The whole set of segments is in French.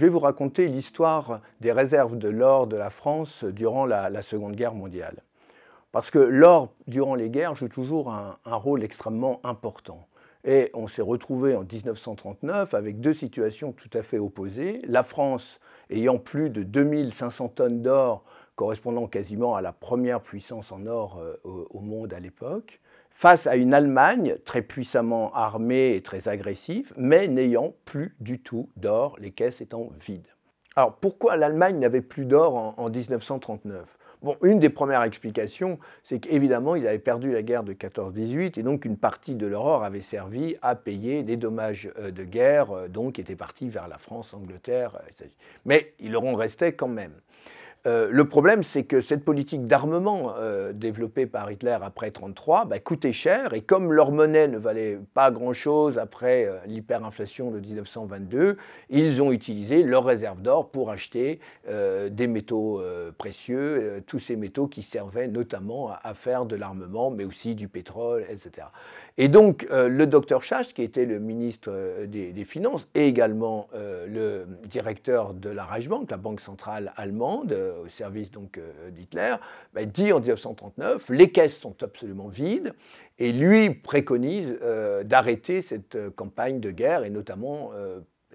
Je vais vous raconter l'histoire des réserves de l'or de la France durant la, Seconde Guerre mondiale. Parce que l'or, durant les guerres, joue toujours un, un rôle extrêmement important. Et on s'est retrouvé en 1939 avec deux situations tout à fait opposées. La France ayant plus de 2500 tonnes d'or, correspondant quasiment à la première puissance en or euh, au monde à l'époque, face à une Allemagne très puissamment armée et très agressive, mais n'ayant plus du tout d'or, les caisses étant vides. Alors pourquoi l'Allemagne n'avait plus d'or en, 1939 Bon, une des premières explications, c'est qu'évidemment, ils avaient perdu la guerre de 14-18 et donc une partie de leur or avait servi à payer les dommages euh, de guerre, euh, donc qui étaient partis vers la France, l'Angleterre, euh, Mais ils leur en restait quand même. Euh, le problème, c'est que cette politique d'armement euh, développée par Hitler après 1933 bah, coûtait cher, et comme leur monnaie ne valait pas grand-chose après euh, l'hyperinflation de 1922, ils ont utilisé leurs réserves d'or pour acheter des métaux précieux, tous ces métaux qui servaient notamment à faire de l'armement, mais aussi du pétrole, etc. Et donc, euh, le docteur Schacht qui était le ministre euh, des, Finances et également euh, le directeur de la Reichsbank, la banque centrale allemande, au service donc d'Hitler, bah, dit en 1939 les caisses sont absolument vides. Et lui préconise d'arrêter cette campagne de guerre et notamment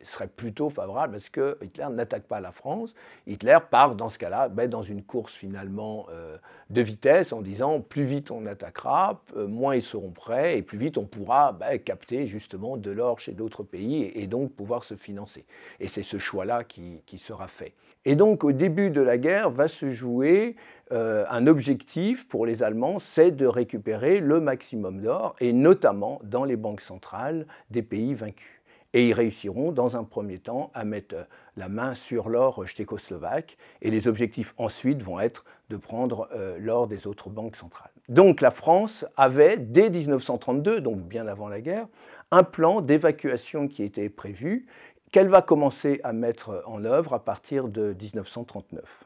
serait plutôt favorable parce ce que Hitler n'attaque pas la France. Hitler part dans ce cas-là ben, dans une course finalement euh, de vitesse en disant plus vite on attaquera, euh, moins ils seront prêts et plus vite on pourra ben, capter justement de l'or chez d'autres pays et, donc pouvoir se financer. Et c'est ce choix-là qui, sera fait. Et donc au début de la guerre va se jouer euh, un objectif pour les Allemands, c'est de récupérer le maximum d'or et notamment dans les banques centrales des pays vaincus. Et ils réussiront dans un premier temps à mettre la main sur l'or tchécoslovaque. Et les objectifs ensuite vont être de prendre euh, l'or des autres banques centrales. Donc la France avait, dès 1932, donc bien avant la guerre, un plan d'évacuation qui était prévu, qu'elle va commencer à mettre en œuvre à partir de 1939.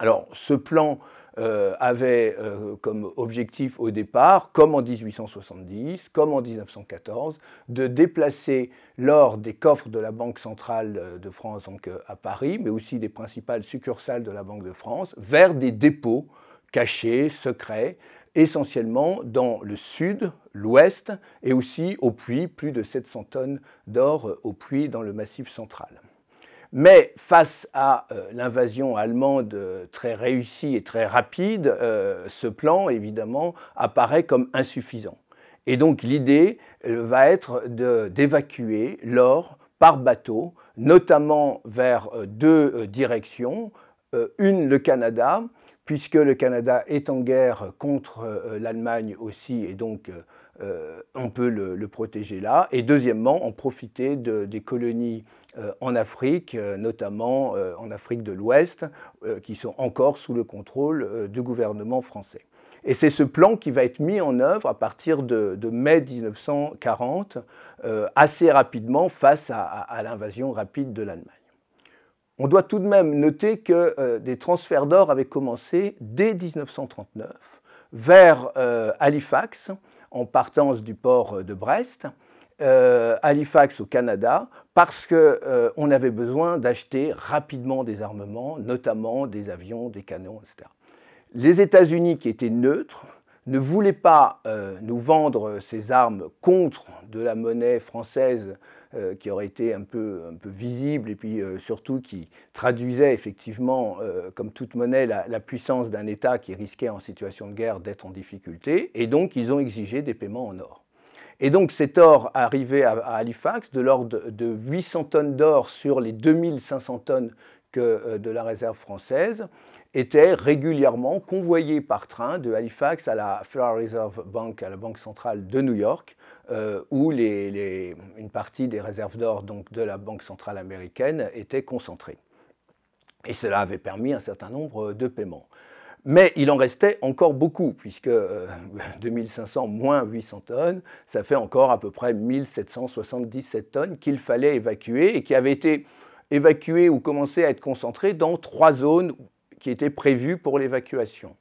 Alors ce plan euh, avait euh, comme objectif au départ, comme en 1870, comme en 1914, de déplacer l'or des coffres de la Banque centrale euh, de France, donc à Paris, mais aussi des principales succursales de la Banque de France, vers des dépôts cachés, secrets, essentiellement dans le sud, l'ouest, et aussi au puits, plus de 700 tonnes d'or au puits dans le massif central. Mais face à euh, l'invasion allemande euh, très réussie et très rapide, euh, ce plan, évidemment, apparaît comme insuffisant. Et donc l'idée va être d'évacuer l'or par bateau, notamment vers deux directions. une, le Canada, puisque le Canada est en guerre contre l'Allemagne aussi, et donc on peut le, protéger là. Et deuxièmement, en profiter des colonies euh, en Afrique, euh, notamment euh, en Afrique de l'Ouest, qui sont encore sous le contrôle du gouvernement français. Et c'est ce plan qui va être mis en œuvre à partir de, mai 1940, assez rapidement face à, l'invasion rapide de l'Allemagne. On doit tout de même noter que des transferts d'or avaient commencé dès 1939 vers Halifax, en partance du port de Brest, euh, Halifax au Canada parce qu'on euh, avait besoin d'acheter rapidement des armements, notamment des avions, des canons, etc. Les États-Unis, qui étaient neutres, ne voulaient pas euh, nous vendre ces armes contre de la monnaie française qui aurait été un peu, visible et puis surtout qui traduisait effectivement, comme toute monnaie, la puissance d'un État qui risquait en situation de guerre d'être en difficulté. Et donc, ils ont exigé des paiements en or. Et donc cet or arrivé à, Halifax, de l'ordre de 800 tonnes d'or sur les 2500 tonnes que, euh, de la réserve française, était régulièrement convoyé par train de Halifax à la Federal Reserve Bank, à la Banque centrale de New York, euh, où une partie des réserves d'or de la Banque centrale américaine était concentrée. Et cela avait permis un certain nombre de paiements. Mais il en restait encore beaucoup, puisque 2500 euh, moins 800 tonnes, ça fait encore à peu près 1777 tonnes qu'il fallait évacuer et qui avaient été évacuées ou commencé à être concentrées dans trois zones qui étaient prévues pour l'évacuation.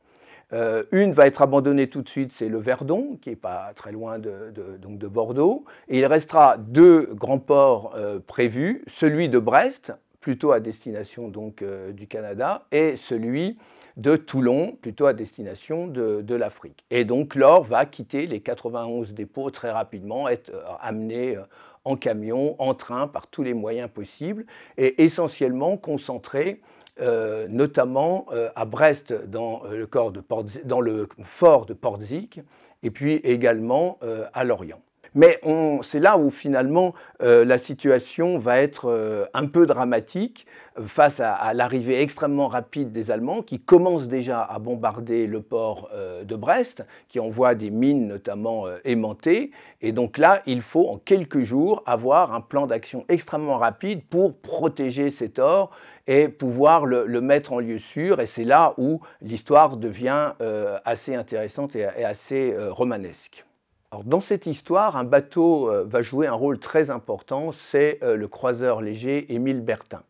Euh, une va être abandonnée tout de suite, c'est le Verdon, qui n'est pas très loin de, donc de, Bordeaux. Et il restera deux grands ports euh, prévus, celui de Brest, plutôt à destination donc, du Canada, et celui de Toulon, plutôt à destination de, l'Afrique. Et donc l'or va quitter les 91 dépôts très rapidement, être euh, amené euh, en camion, en train, par tous les moyens possibles, et essentiellement concentré euh, notamment à Brest dans, le corps de dans le fort de Portzic, et puis également à Lorient. Mais c'est là où finalement euh, la situation va être euh, un peu dramatique euh, face à, l'arrivée extrêmement rapide des Allemands qui commencent déjà à bombarder le port de Brest, qui envoie des mines notamment aimantées. Et donc là, il faut en quelques jours avoir un plan d'action extrêmement rapide pour protéger cet or et pouvoir le, mettre en lieu sûr. Et c'est là où l'histoire devient assez intéressante et assez romanesque dans cette histoire, un bateau euh, va jouer un rôle très important, c'est euh, le croiseur léger Émile Bertin.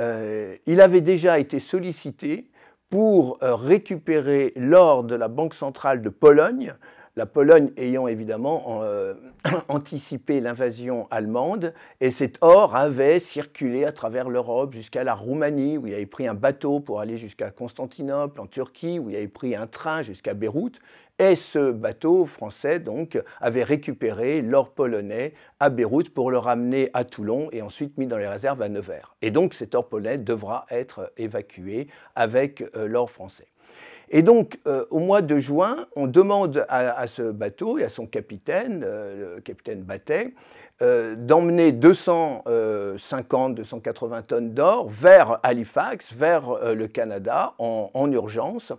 Euh, il avait déjà été sollicité pour récupérer l'or de la Banque centrale de Pologne, la Pologne ayant évidemment anticipé l'invasion allemande, et cet or avait circulé à travers l'Europe jusqu'à la Roumanie, où il avait pris un bateau pour aller jusqu'à Constantinople, en Turquie, où il avait pris un train jusqu'à Beyrouth, et ce bateau français, donc, avait récupéré l'or polonais à Beyrouth pour le ramener à Toulon et ensuite mis dans les réserves à Nevers. Et donc, cet or polonais devra être évacué avec euh, l'or français. Et donc, euh, au mois de juin, on demande à, ce bateau et à son capitaine, euh, le capitaine Batet, d'emmener 250, 280 tonnes d'or vers Halifax, vers le Canada, en urgence,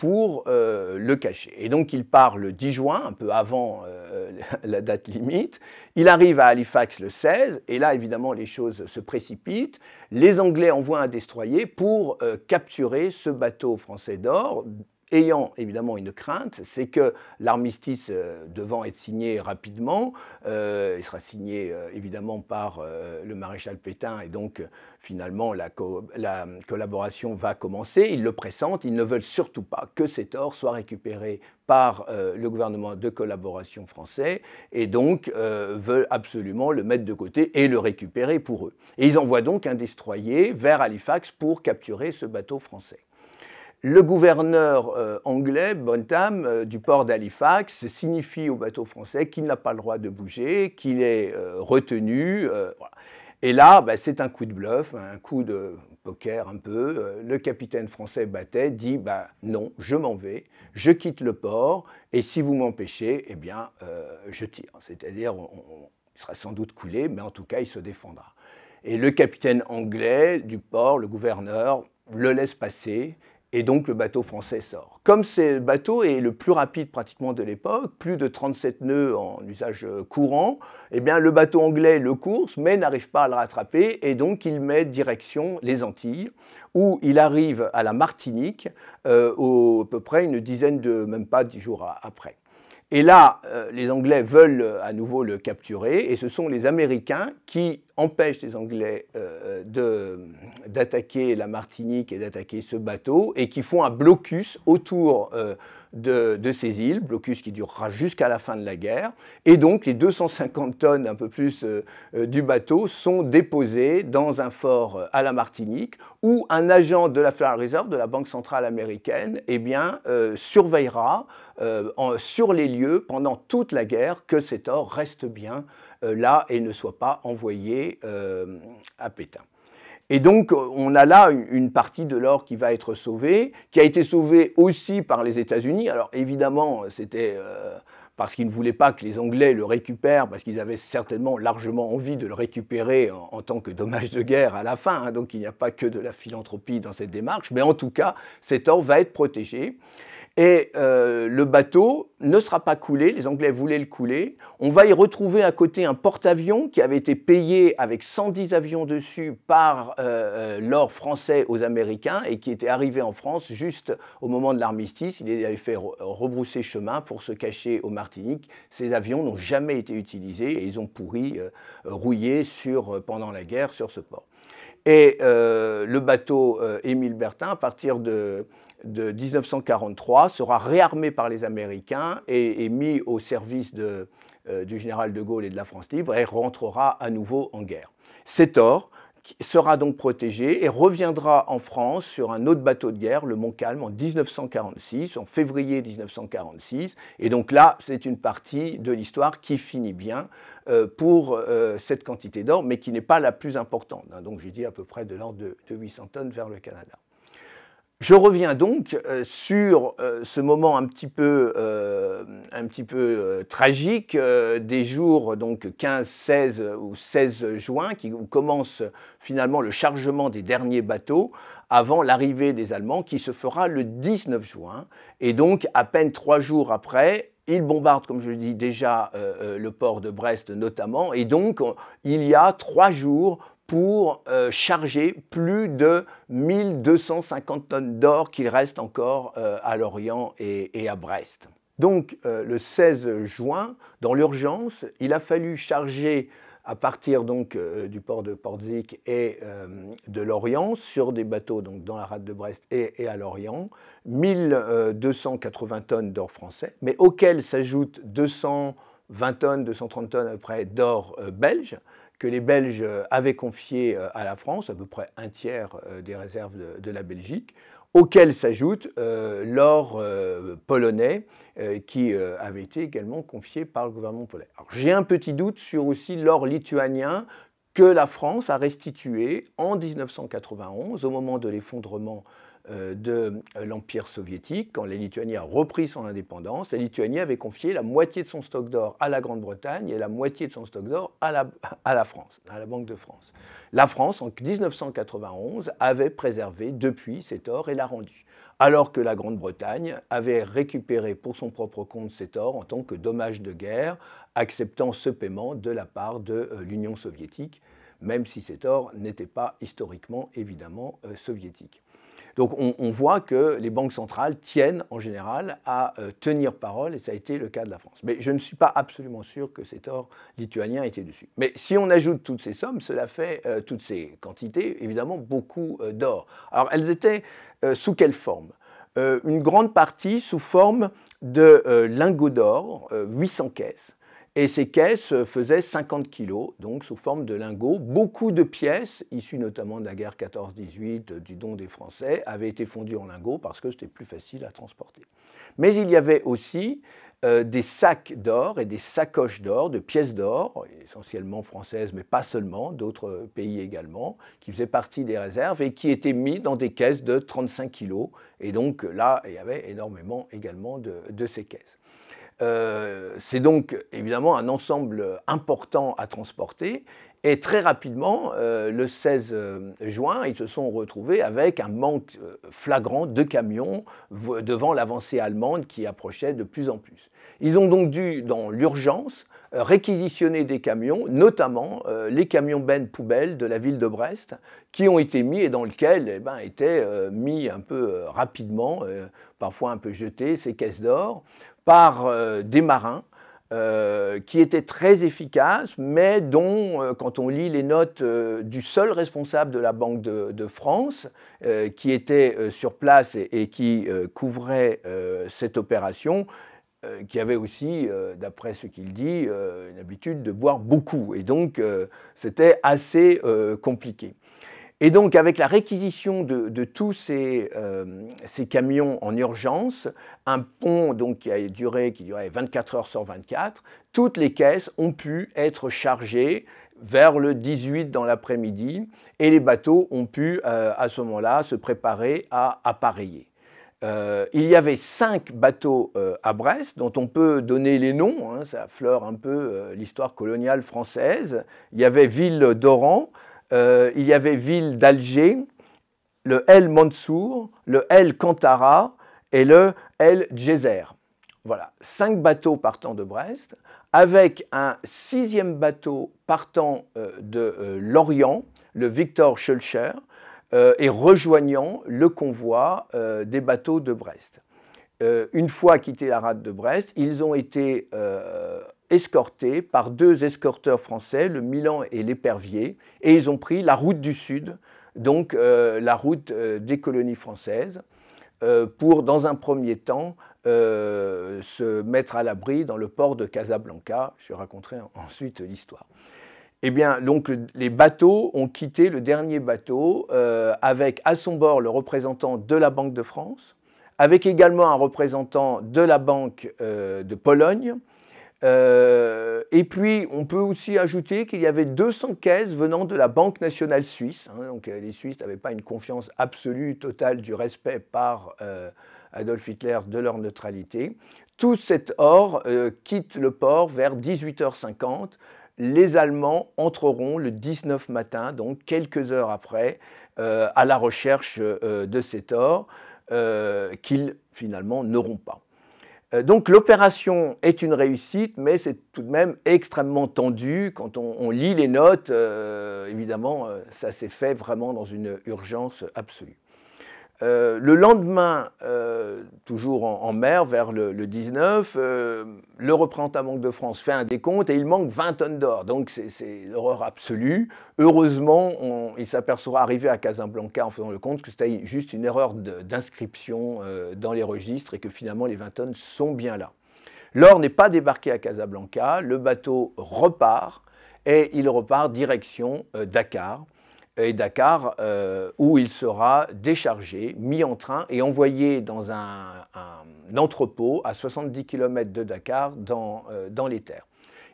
pour euh, le cacher. Et donc il part le 10 juin, un peu avant euh, la date limite. Il arrive à Halifax le 16, et là évidemment les choses se précipitent. Les Anglais envoient un destroyer pour euh, capturer ce bateau français d'or ayant évidemment une crainte, c'est que l'armistice euh, devant être signé rapidement, euh, il sera signé euh, évidemment par le maréchal Pétain et donc finalement la, collaboration va commencer. Ils le pressentent, ils ne veulent surtout pas que cet or soit récupéré par le gouvernement de collaboration français et donc veulent absolument le mettre de côté et le récupérer pour eux. Et ils envoient donc un destroyer vers Halifax pour capturer ce bateau français. Le gouverneur euh, anglais, Bontam, euh, du port d'Halifax, signifie au bateau français qu'il n'a pas le droit de bouger, qu'il est euh, retenu. Et là, bah, c'est un coup de bluff, un coup de poker un peu. Le capitaine français battait, dit bah, non, je m'en vais, je quitte le port, et si vous m'empêchez, eh bien, je tire. C'est-à-dire, il sera sans doute coulé, mais en tout cas, il se défendra. Et le capitaine anglais du port, le gouverneur, le laisse passer, et donc le bateau français sort. Comme ce bateau est le plus rapide pratiquement de l'époque, plus de 37 nœuds en usage euh, courant, eh bien le bateau anglais le course mais n'arrive pas à le rattraper et donc il met direction les Antilles où il arrive à la Martinique euh, au, à peu près une dizaine de, même pas dix jours après. Et là, euh, les Anglais veulent à nouveau le capturer et ce sont les Américains qui empêche les Anglais euh, d'attaquer la Martinique et d'attaquer ce bateau, et qui font un blocus autour euh, de, ces îles, blocus qui durera jusqu'à la fin de la guerre. Et donc les 250 tonnes, un peu plus, euh, du bateau sont déposées dans un fort à la Martinique, où un agent de la Federal Reserve, de la Banque centrale américaine, eh bien, surveillera sur les lieux pendant toute la guerre que cet or reste bien euh, là et ne soit pas envoyé euh, à Pétain. Et donc, euh, on a là une partie de l'or qui va être sauvée, qui a été sauvée aussi par les États-Unis. Alors, évidemment, c'était parce qu'ils ne voulaient pas que les Anglais le récupèrent, parce qu'ils avaient certainement largement envie de le récupérer en, tant que dommage de guerre à la fin. Hein. donc, il n'y a pas que de la philanthropie dans cette démarche. Mais en tout cas, cet or va être protégé. Et euh, le bateau ne sera pas coulé, les Anglais voulaient le couler. On va y retrouver à côté un porte-avions qui avait été payé avec 110 avions dessus par euh, euh, l'or français aux Américains et qui était arrivé en France juste au moment de l'armistice. Il avait fait rebrousser chemin pour se cacher au Martinique. Ces avions n'ont jamais été utilisés et ils ont pourri, rouillé sur, pendant la guerre sur ce port. Et le bateau Émile Bertin, à partir de de 1943 sera réarmé par les Américains et, mis au service euh, du général de Gaulle et de la France libre et rentrera à nouveau en guerre. Cet or sera donc protégé et reviendra en France sur un autre bateau de guerre, le Montcalm, en 1946, en février 1946. Et donc là, c'est une partie de l'histoire qui finit bien euh, pour euh, cette quantité d'or, mais qui n'est pas la plus importante. Hein. Donc j'ai dit à peu près de l'ordre de, de 800 tonnes vers le Canada. Je reviens donc euh, sur euh, ce moment un petit peu, euh, tragique des jours donc 15, 16 ou 16 juin qui commence finalement le chargement des derniers bateaux avant l'arrivée des Allemands qui se fera le 19 juin. Et donc à peine trois jours après, ils bombardent, comme je le dis déjà, le port de Brest notamment, et donc il y a trois jours pour euh, charger plus de 1250 tonnes d'or qu'il reste encore euh, à Lorient et, à Brest. Donc euh, le 16 juin, dans l'urgence, il a fallu charger à partir donc du port de Portzic et de Lorient sur des bateaux donc dans la rade de Brest et, à Lorient 1280 tonnes d'or français, mais auxquelles s'ajoutent 220 tonnes, 230 tonnes après d'or belge, que les Belges euh, avaient confié euh, à la France, à peu près un tiers euh, des réserves de, la Belgique, auquel s'ajoute l'or polonais qui avait été également confié par le gouvernement polonais. j'ai un petit doute sur aussi l'or lituanien que la France a restitué en 1991 au moment de l'effondrement euh, de euh, l'Empire soviétique, quand la Lituanie a repris son indépendance, la Lituanie avait confié la moitié de son stock d'or à la Grande-Bretagne et la moitié de son stock d'or à la, France, à la Banque de France. La France, en 1991, avait préservé depuis cet or et l'a rendu, alors que la Grande-Bretagne avait récupéré pour son propre compte cet or en tant que dommage de guerre, acceptant ce paiement de la part de euh, l'Union soviétique même si cet or n'était pas historiquement évidemment euh, soviétique. Donc on, voit que les banques centrales tiennent en général à euh, tenir parole, et ça a été le cas de la France. Mais je ne suis pas absolument sûr que cet or lituanien était dessus. Mais si on ajoute toutes ces sommes, cela fait, euh, toutes ces quantités, évidemment, beaucoup d'or. Alors elles étaient sous quelle forme Une grande partie sous forme de lingots d'or, 800 caisses, et ces caisses faisaient 50 kilos, donc sous forme de lingots. Beaucoup de pièces, issues notamment de la guerre 14-18, du don des Français, avaient été fondues en lingots parce que c'était plus facile à transporter. Mais il y avait aussi euh, des sacs d'or et des sacoches d'or, de pièces d'or, essentiellement françaises, mais pas seulement, d'autres pays également, qui faisaient partie des réserves et qui étaient mis dans des caisses de 35 kilos. Et donc là, il y avait énormément également de ces caisses. Euh, c'est donc évidemment un ensemble important à transporter. Et très rapidement, euh, le 16 euh, juin, ils se sont retrouvés avec un manque flagrant de camions devant l'avancée allemande qui approchait de plus en plus. Ils ont donc dû, dans l'urgence, euh, réquisitionner des camions, notamment euh, les camions Ben Poubelle de la ville de Brest, qui ont été mis et dans lesquels eh ben, étaient euh, mis un peu rapidement, parfois un peu jetés, ces caisses d'or, par des marins qui étaient très efficaces, mais dont, quand on lit les notes du seul responsable de la Banque de, France, qui était sur place et qui couvrait cette opération, euh, qui avait aussi, euh, d'après ce qu'il dit, euh, une habitude de boire beaucoup. Et donc, c'était assez compliqué. Et donc, avec la réquisition de, tous ces, camions en urgence, un pont donc, qui a duré qui durait 24 heures sur 24, toutes les caisses ont pu être chargées vers le 18 dans l'après-midi, et les bateaux ont pu, à ce moment-là, se préparer à appareiller. Euh, il y avait cinq bateaux euh, à Brest dont on peut donner les noms, hein, ça affleure un peu euh, l'histoire coloniale française. Il y avait ville d'Oran, il y avait ville d'Alger, le El Mansour, le El Cantara et le El Djezer. Voilà, cinq bateaux partant de Brest, avec un sixième bateau partant de l'Orient, le Victor Schulcher, euh, et rejoignant le convoi euh, des bateaux de Brest. Euh, une fois quittés la rade de Brest, ils ont été escortés par deux escorteurs français, le Milan et l'Épervier, et ils ont pris la route du Sud, donc la route des colonies françaises, pour, dans un premier temps, se mettre à l'abri dans le port de Casablanca. Je raconterai ensuite l'histoire. Eh donc les bateaux ont quitté le dernier bateau euh, avec à son bord le représentant de la Banque de France, avec également un représentant de la Banque euh, de Pologne. Euh, et puis, on peut aussi ajouter qu'il y avait 200 caisses venant de la Banque nationale suisse. Hein. donc, les Suisses n'avaient pas une confiance absolue, totale du respect par Adolf Hitler de leur neutralité. Tout cet or quitte le port vers 18h50 les Allemands entreront le 19 matin, donc quelques heures après, euh, à la recherche euh, de cet or euh, qu'ils finalement n'auront pas. Donc l'opération est une réussite, mais c'est tout de même extrêmement tendu. Quand on, on lit les notes, évidemment, ça s'est fait vraiment dans une urgence absolue. Euh, le lendemain, euh, toujours en, mer, vers le, 19, euh, le représentant Banque de France fait un décompte et il manque 20 tonnes d'or. Donc c'est l'horreur absolue. Heureusement, il s'aperçoit arrivé à Casablanca en faisant le compte que c'était juste une erreur d'inscription euh, dans les registres et que finalement les 20 tonnes sont bien là. L'or n'est pas débarqué à Casablanca, le bateau repart et il repart direction Dakar et Dakar, euh, où il sera déchargé, mis en train et envoyé dans un, entrepôt à 70 km de Dakar euh, dans, les terres.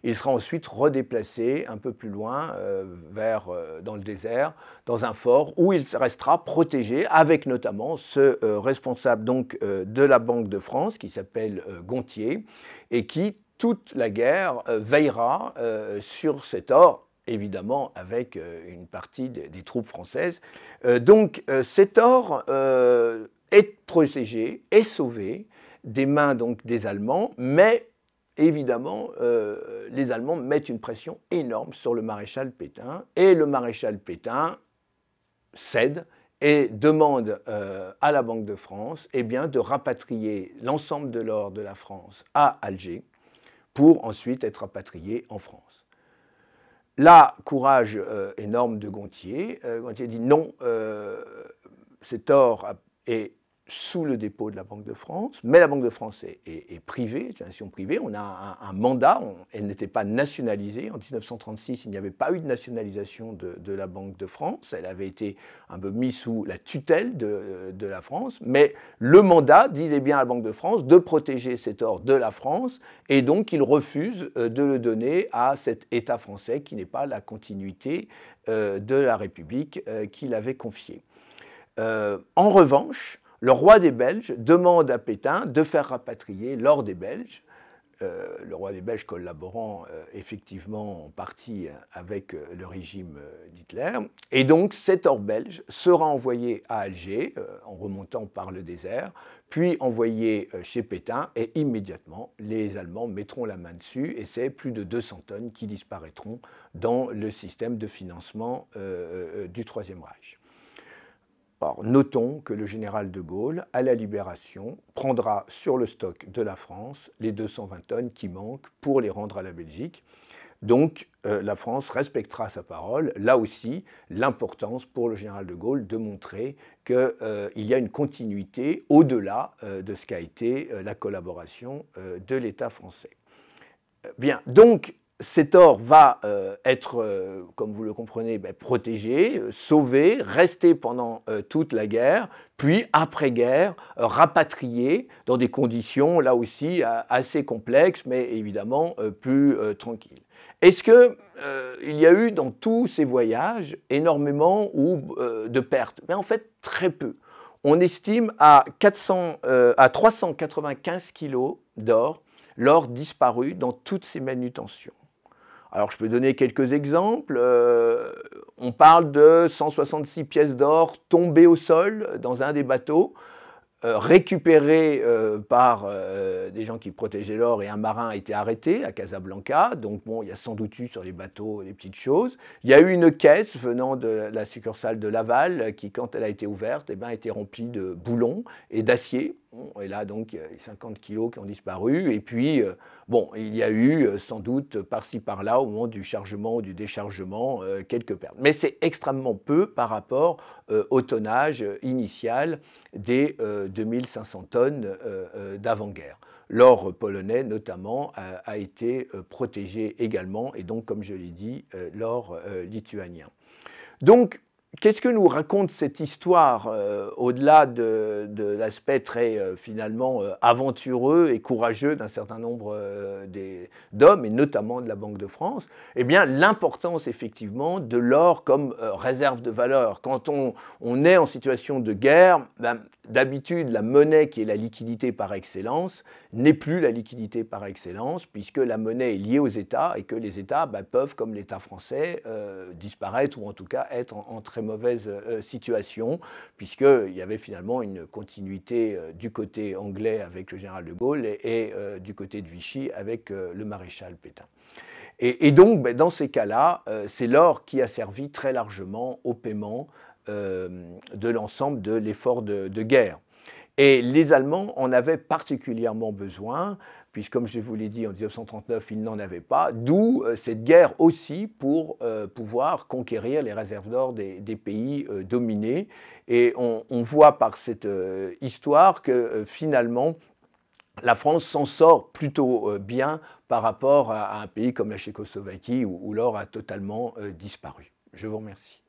Il sera ensuite redéplacé un peu plus loin, euh, vers, dans le désert, dans un fort, où il restera protégé avec notamment ce responsable donc, de la Banque de France, qui s'appelle Gontier, et qui, toute la guerre, veillera sur cet or évidemment avec euh, une partie des, troupes françaises. Euh, donc euh, cet or est protégé, est sauvé des mains donc des Allemands, mais évidemment, les Allemands mettent une pression énorme sur le maréchal Pétain, et le maréchal Pétain cède et demande à la Banque de France et eh bien, de rapatrier l'ensemble de l'or de la France à Alger pour ensuite être rapatrié en France. Là, courage euh, énorme de Gontier. Euh, Gontier dit non, euh, c'est tort et sous le dépôt de la Banque de France, mais la Banque de France est, privée, c'est une nation privée, on a un, mandat, elle n'était pas nationalisée. En 1936, il n'y avait pas eu de nationalisation de, la Banque de France, elle avait été un peu mise sous la tutelle de, la France, mais le mandat disait eh bien à la Banque de France de protéger cet or de la France, et donc il refuse euh, de le donner à cet État français qui n'est pas la continuité euh, de la République euh, qu'il avait confiée. en revanche, le roi des Belges demande à Pétain de faire rapatrier l'or des Belges, euh, le roi des Belges collaborant euh, effectivement en partie euh, avec le régime d'Hitler. Et donc cet or belge sera envoyé à Alger en remontant par le désert, puis envoyé chez Pétain et immédiatement les Allemands mettront la main dessus et c'est plus de 200 tonnes qui disparaîtront dans le système de financement du Troisième Reich notons que le général de Gaulle, à la Libération, prendra sur le stock de la France les 220 tonnes qui manquent pour les rendre à la Belgique. Donc, euh, la France respectera sa parole. Là aussi, l'importance pour le général de Gaulle de montrer qu'il euh, y a une continuité au-delà euh, de ce qu'a été la collaboration de l'État français. Bien, donc, cet or va euh, être, euh, comme vous le comprenez, ben, protégé, euh, sauvé, resté pendant toute la guerre, puis après-guerre, rapatrié dans des conditions, là aussi, assez complexes, mais évidemment plus tranquilles. Est-ce qu'il y a eu dans tous ces voyages énormément de pertes En fait, très peu. On estime à, à 395 kilos d'or l'or disparu dans toutes ces manutentions. Alors je peux donner quelques exemples. Euh, on parle de 166 pièces d'or tombées au sol dans un des bateaux, euh, récupérées euh, par des gens qui protégeaient l'or et un marin a été arrêté à Casablanca. Donc bon, il y a sans doute eu sur les bateaux des petites choses. Il y a eu une caisse venant de la succursale de Laval qui, quand elle a été ouverte, était eh ben, a été remplie de boulons et d'acier et là, donc, 50 kilos qui ont disparu. Et puis, euh, bon, il y a eu euh, sans doute par-ci par-là, au moment du chargement ou du déchargement, euh, quelques pertes. Mais c'est extrêmement peu par rapport au tonnage initial des 2500 tonnes d'avant-guerre. L'or polonais, notamment, a, a, été protégé également, et donc, comme je l'ai dit, l'or lituanien. Donc, Qu'est-ce que nous raconte cette histoire, euh, au-delà de, l'aspect très euh, finalement euh, aventureux et courageux d'un certain nombre d'hommes, et notamment de la Banque de France Eh bien, l'importance effectivement de l'or comme réserve de valeur. Quand on, on, est en situation de guerre, ben, d'habitude, la monnaie qui est la liquidité par excellence n'est plus la liquidité par excellence, puisque la monnaie est liée aux États et que les États ben, peuvent, comme l'État français, disparaître ou en tout cas être en, en très mauvaise euh, situation, puisqu'il y avait finalement une continuité euh, du côté anglais avec le général de Gaulle et, euh, du côté de Vichy avec le maréchal Pétain. Et, donc, ben, dans ces cas-là, c'est l'or qui a servi très largement au paiement de l'ensemble de l'effort de guerre. Et les Allemands en avaient particulièrement besoin, puisque comme je vous l'ai dit en 1939, ils n'en avaient pas, d'où euh, cette guerre aussi pour euh, pouvoir conquérir les réserves d'or des, pays euh, dominés. Et on, voit par cette histoire que finalement, la France s'en sort plutôt bien par rapport à, un pays comme la Tchécoslovaquie où l'or a totalement disparu. Je vous remercie.